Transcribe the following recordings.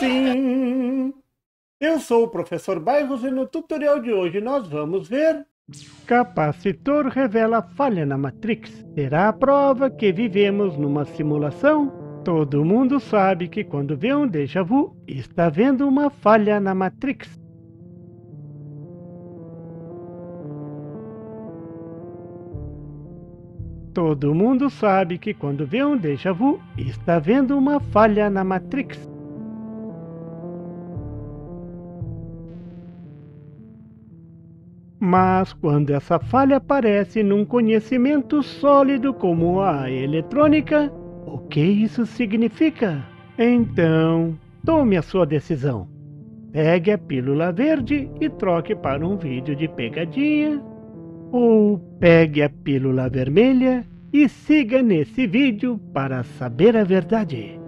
sim! Eu sou o professor Bairros e no tutorial de hoje nós vamos ver... Capacitor revela falha na Matrix. Será a prova que vivemos numa simulação? Todo mundo sabe que quando vê um déjà vu, está vendo uma falha na Matrix. Todo mundo sabe que quando vê um déjà vu, está vendo uma falha na Matrix. mas quando essa falha aparece num conhecimento sólido como a eletrônica, o que isso significa? Então, tome a sua decisão. Pegue a pílula verde e troque para um vídeo de pegadinha. Ou pegue a pílula vermelha e siga nesse vídeo para saber a verdade.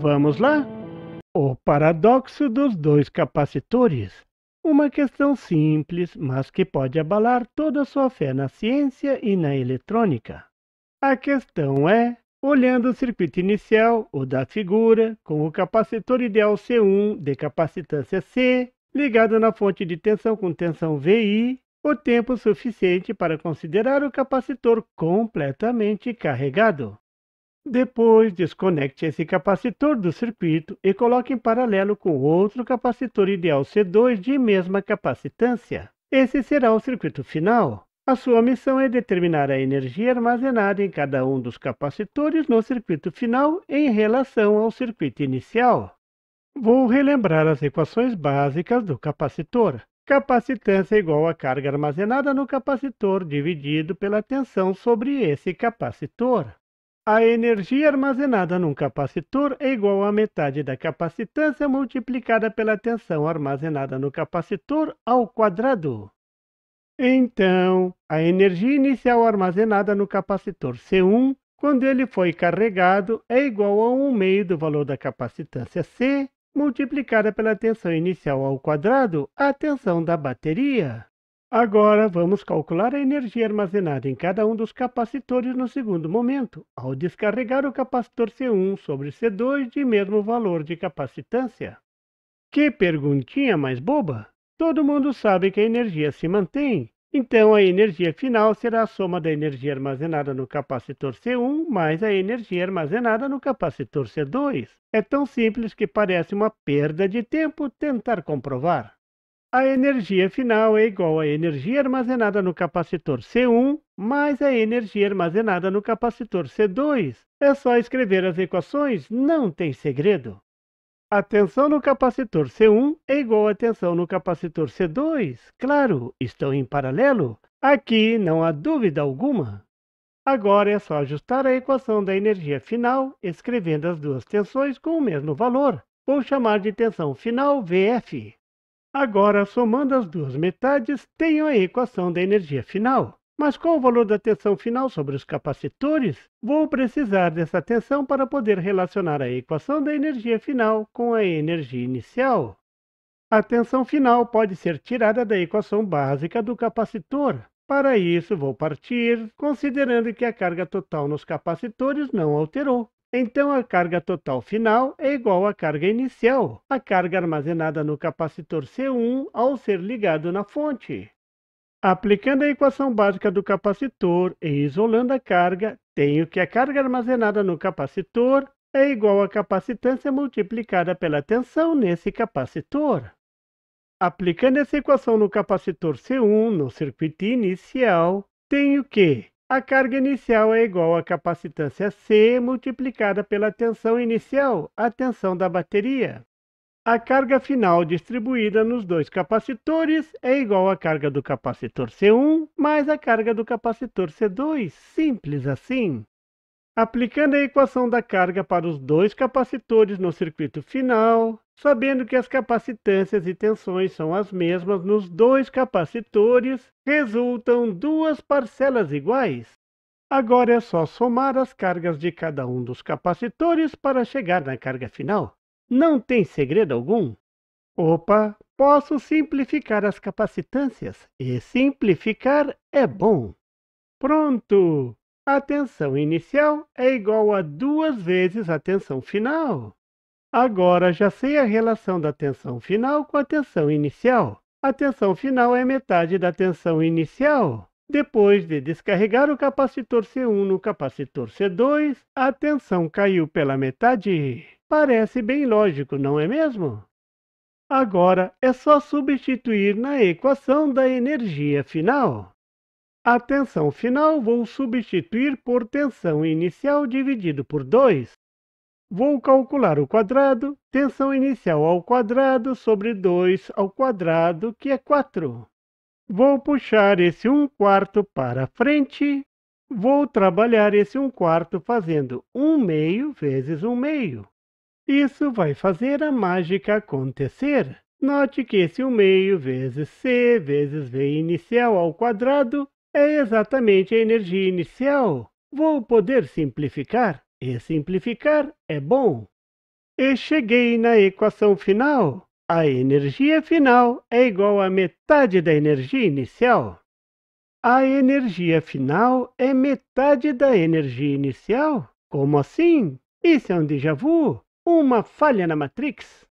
Vamos lá? O paradoxo dos dois capacitores. Uma questão simples, mas que pode abalar toda a sua fé na ciência e na eletrônica. A questão é: olhando o circuito inicial, o da figura, com o capacitor ideal C1 de capacitância C, ligado na fonte de tensão com tensão VI, o tempo suficiente para considerar o capacitor completamente carregado. Depois, desconecte esse capacitor do circuito e coloque em paralelo com outro capacitor ideal C2 de mesma capacitância. Esse será o circuito final. A sua missão é determinar a energia armazenada em cada um dos capacitores no circuito final em relação ao circuito inicial. Vou relembrar as equações básicas do capacitor. Capacitância é igual à carga armazenada no capacitor dividido pela tensão sobre esse capacitor. A energia armazenada num capacitor é igual à metade da capacitância multiplicada pela tensão armazenada no capacitor ao quadrado. Então, a energia inicial armazenada no capacitor C1, quando ele foi carregado, é igual a 1 meio do valor da capacitância C multiplicada pela tensão inicial ao quadrado, a tensão da bateria. Agora vamos calcular a energia armazenada em cada um dos capacitores no segundo momento, ao descarregar o capacitor C1 sobre C2 de mesmo valor de capacitância. Que perguntinha mais boba! Todo mundo sabe que a energia se mantém, então a energia final será a soma da energia armazenada no capacitor C1 mais a energia armazenada no capacitor C2. É tão simples que parece uma perda de tempo tentar comprovar a energia final é igual à energia armazenada no capacitor C1 mais a energia armazenada no capacitor C2. É só escrever as equações, não tem segredo. A tensão no capacitor C1 é igual à tensão no capacitor C2. Claro, estão em paralelo. Aqui não há dúvida alguma. Agora é só ajustar a equação da energia final, escrevendo as duas tensões com o mesmo valor. Vou chamar de tensão final VF. Agora, somando as duas metades, tenho a equação da energia final. Mas qual o valor da tensão final sobre os capacitores? Vou precisar dessa tensão para poder relacionar a equação da energia final com a energia inicial. A tensão final pode ser tirada da equação básica do capacitor. Para isso, vou partir considerando que a carga total nos capacitores não alterou. Então, a carga total final é igual à carga inicial, a carga armazenada no capacitor C1 ao ser ligado na fonte. Aplicando a equação básica do capacitor e isolando a carga, tenho que a carga armazenada no capacitor é igual à capacitância multiplicada pela tensão nesse capacitor. Aplicando essa equação no capacitor C1, no circuito inicial, tenho que a carga inicial é igual à capacitância C multiplicada pela tensão inicial, a tensão da bateria. A carga final distribuída nos dois capacitores é igual à carga do capacitor C1 mais a carga do capacitor C2, simples assim. Aplicando a equação da carga para os dois capacitores no circuito final, sabendo que as capacitâncias e tensões são as mesmas nos dois capacitores, resultam duas parcelas iguais. Agora é só somar as cargas de cada um dos capacitores para chegar na carga final. Não tem segredo algum. Opa, posso simplificar as capacitâncias, e simplificar é bom. Pronto! A tensão inicial é igual a duas vezes a tensão final. Agora já sei a relação da tensão final com a tensão inicial. A tensão final é metade da tensão inicial. Depois de descarregar o capacitor C1 no capacitor C2, a tensão caiu pela metade. Parece bem lógico, não é mesmo? Agora é só substituir na equação da energia final. A tensão final vou substituir por tensão inicial dividido por 2. Vou calcular o quadrado, tensão inicial ao quadrado sobre 2 ao quadrado, que é 4. Vou puxar esse 1 quarto para frente. Vou trabalhar esse 1 quarto fazendo 1 meio vezes 1 meio. Isso vai fazer a mágica acontecer. Note que esse 1 meio vezes C vezes V inicial ao quadrado é exatamente a energia inicial. Vou poder simplificar e simplificar é bom. E cheguei na equação final. A energia final é igual a metade da energia inicial. A energia final é metade da energia inicial? Como assim? Isso é um déjà vu? Uma falha na Matrix?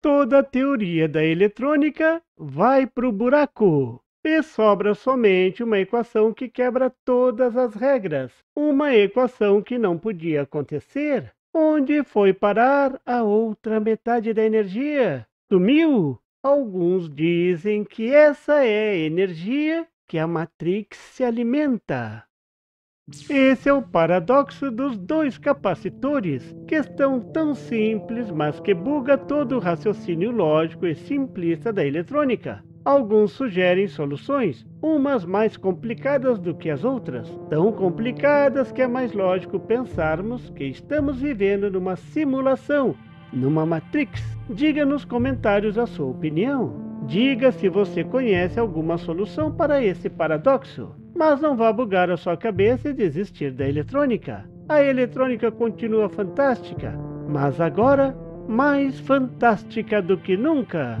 Toda a teoria da eletrônica vai para o buraco e sobra somente uma equação que quebra todas as regras, uma equação que não podia acontecer. Onde foi parar a outra metade da energia? Sumiu? Alguns dizem que essa é a energia que a Matrix se alimenta. Esse é o paradoxo dos dois capacitores, questão tão simples, mas que buga todo o raciocínio lógico e simplista da eletrônica. Alguns sugerem soluções, umas mais complicadas do que as outras, tão complicadas que é mais lógico pensarmos que estamos vivendo numa simulação, numa Matrix. Diga nos comentários a sua opinião. Diga se você conhece alguma solução para esse paradoxo, mas não vá bugar a sua cabeça e desistir da eletrônica. A eletrônica continua fantástica, mas agora mais fantástica do que nunca.